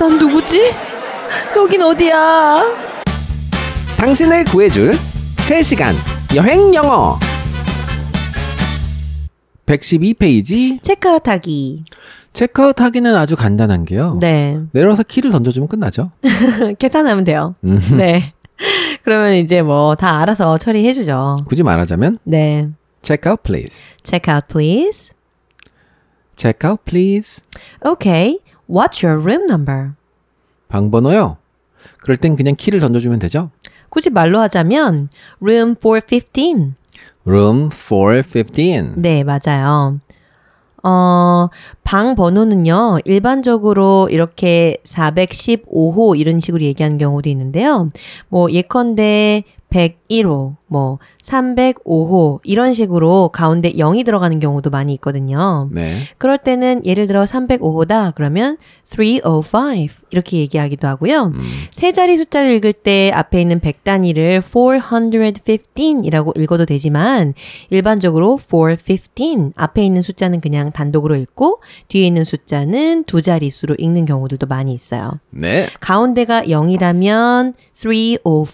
난 누구지? 여긴 어디야? 당신을 구해줄 3시간 여행 영어 112페이지 체크아웃 하기 체크아웃 하기는 아주 간단한 게요. 네. 내려서 키를 던져주면 끝나죠. 계산하면 돼요. 음. 네. 그러면 이제 뭐 다 알아서 처리해주죠. 굳이 말하자면 네. Check out please. Check out p l What's your room number? 방 번호요? 그럴 땐 그냥 키를 던져주면 되죠? 굳이 말로 하자면 room 415. room 415. 네, 맞아요. 어, 방 번호는요, 일반적으로 이렇게 415호 이런 식으로 얘기하는 경우도 있는데요. 뭐, 예컨대 101호, 뭐 305호 이런 식으로 가운데 0이 들어가는 경우도 많이 있거든요. 네. 그럴 때는 예를 들어 305호다 그러면 305 이렇게 얘기하기도 하고요. 음. 세 자리 숫자를 읽을 때 앞에 있는 100 단위를 415이라고 읽어도 되지만 일반적으로 415 앞에 있는 숫자는 그냥 단독으로 읽고 뒤에 있는 숫자는 두 자릿수로 읽는 경우들도 많이 있어요. 네. 가운데가 0이라면 305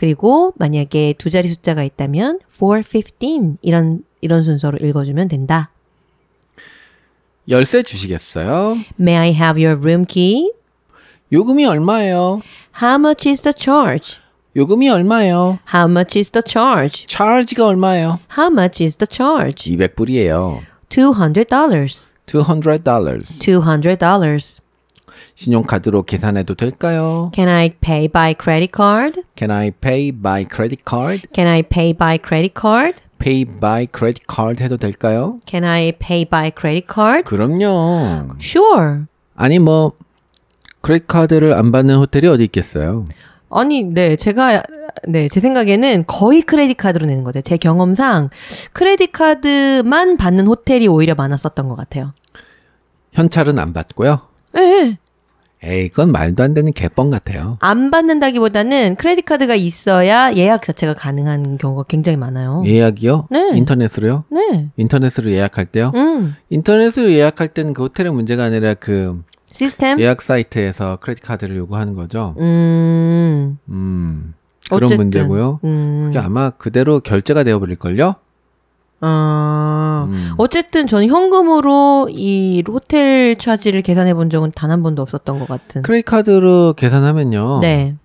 그리고 만약에 두 자리 숫자가 있다면 415 이런 이런 순서로 읽어주면 된다. 열쇠 주시겠어요? May I have your room key? 요금이 얼마예요? How much is the charge? 요금이 얼마예요? How much is the charge? charge가 얼마예요? How much is the charge? 200불이에요. $200. $200. $200. 신용카드로 계산해도 될까요? Can I pay by credit card? Can I pay by credit card? Can I pay by credit card? pay by credit card 해도 될까요? Can I pay by credit card? 그럼요. Sure. 아니 뭐 크레딧 카드를 안 받는 호텔이 어디 있겠어요? 아니, 네, 제가 네, 제 생각에는 거의 크레딧 카드로 내는 거죠. 제 경험상 크레딧 카드만 받는 호텔이 오히려 많았었던 것 같아요. 현찰은 안 받고요. 네. 에이, 그건 말도 안 되는 개뻥 같아요. 안 받는다기보다는 크레딧 카드가 있어야 예약 자체가 가능한 경우가 굉장히 많아요. 예약이요? 네. 인터넷으로요? 네. 인터넷으로 예약할 때요? 음. 인터넷으로 예약할 때는 그 호텔의 문제가 아니라 그 시스템 예약 사이트에서 크레딧 카드를 요구하는 거죠. 음. 음. 그런 어쨌든. 문제고요. 음. 그게 아마 그대로 결제가 되어 버릴 걸요? 어... 아. 음. 어쨌든 저는 현금으로 이 호텔 차지를 계산해 본 적은 단 한 번도 없었던 것 같은. 크레이 카드로 계산하면요. 네.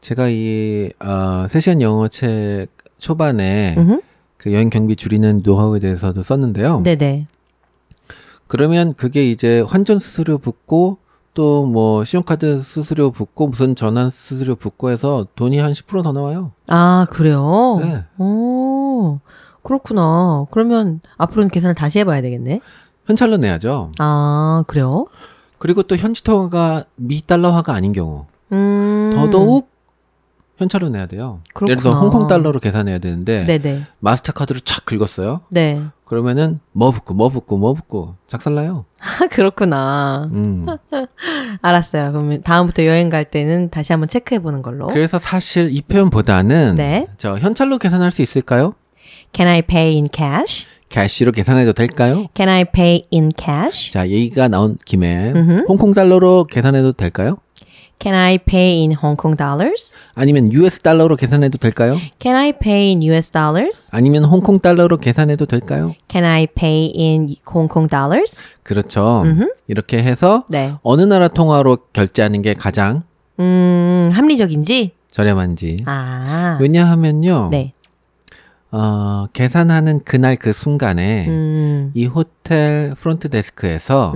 제가 이 어, 아, 3시간 영어 책 초반에 음흠. 그 여행 경비 줄이는 노하우에 대해서도 썼는데요. 네네. 그러면 그게 이제 환전 수수료 붙고 또 뭐 신용카드 수수료 붙고 무슨 전환 수수료 붙고 해서 돈이 한 10%더 나와요. 아 그래요? 네. 오. 그렇구나. 그러면 앞으로는 계산을 다시 해봐야 되겠네. 현찰로 내야죠. 아, 그래요? 그리고 또 현지통화가 미달러화가 아닌 경우 음. 더더욱 현찰로 내야 돼요. 그렇구나. 예를 들어 홍콩 달러로 계산해야 되는데 네네. 마스터카드로 착 긁었어요. 네. 그러면은 뭐 붙고 뭐 붙고 뭐 붙고 작살나요. 그렇구나. 음. 알았어요. 그러면 다음부터 여행 갈 때는 다시 한번 체크해 보는 걸로. 그래서 사실 이 표현보다는 네. 저 현찰로 계산할 수 있을까요? Can I pay in cash? cash로 계산해도 될까요? Can I pay in cash? 자, 얘기가 나온 김에 음흠. 홍콩 달러로 계산해도 될까요? Can I pay in Hong Kong dollars? 아니면 US 달러로 계산해도 될까요? Can I pay in US dollars? 아니면 홍콩 달러로 계산해도 될까요? Can I pay in Hong Kong dollars? 그렇죠. 음흠. 이렇게 해서 네. 어느 나라 통화로 결제하는 게 가장 음, 합리적인지 저렴한지. 아. 왜냐하면요. 네. 어, 계산하는 그날 그 순간에 음. 이 호텔 프론트 데스크에서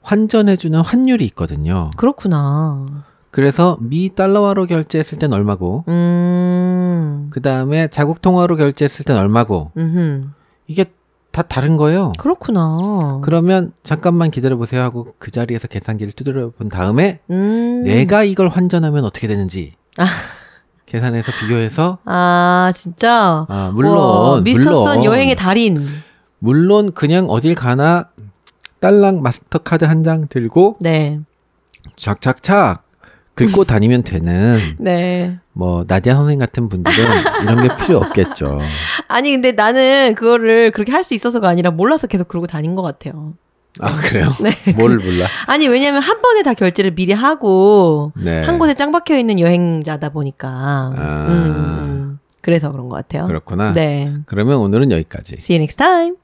환전해주는 환율이 있거든요. 그렇구나. 그래서 미 달러화로 결제했을 땐 얼마고, 음. 그 다음에 자국 통화로 결제했을 땐 얼마고, 음흠. 이게 다 다른 거예요. 그렇구나. 그러면 잠깐만 기다려보세요 하고 그 자리에서 계산기를 두드려 본 다음에 음. 내가 이걸 환전하면 어떻게 되는지. 아. 계산해서 비교해서 아 진짜 아 물론 우와, 어, 미스터 선 여행의 달인 물론 그냥 어딜 가나 딸랑 마스터카드 한 장 들고 네 착착착 긁고 다니면 되는 네. 뭐 나디아 선생 같은 분들은 이런 게 필요 없겠죠. 아니 근데 나는 그거를 그렇게 할 수 있어서가 아니라 몰라서 계속 그러고 다닌 것 같아요. 아 그래요? 네. 뭘 몰라? 아니 왜냐면 한 번에 다 결제를 미리 하고 네. 한 곳에 짱 박혀 있는 여행자다 보니까 아... 음, 음. 그래서 그런 것 같아요. 그렇구나. 네. 그러면 오늘은 여기까지. See you next time.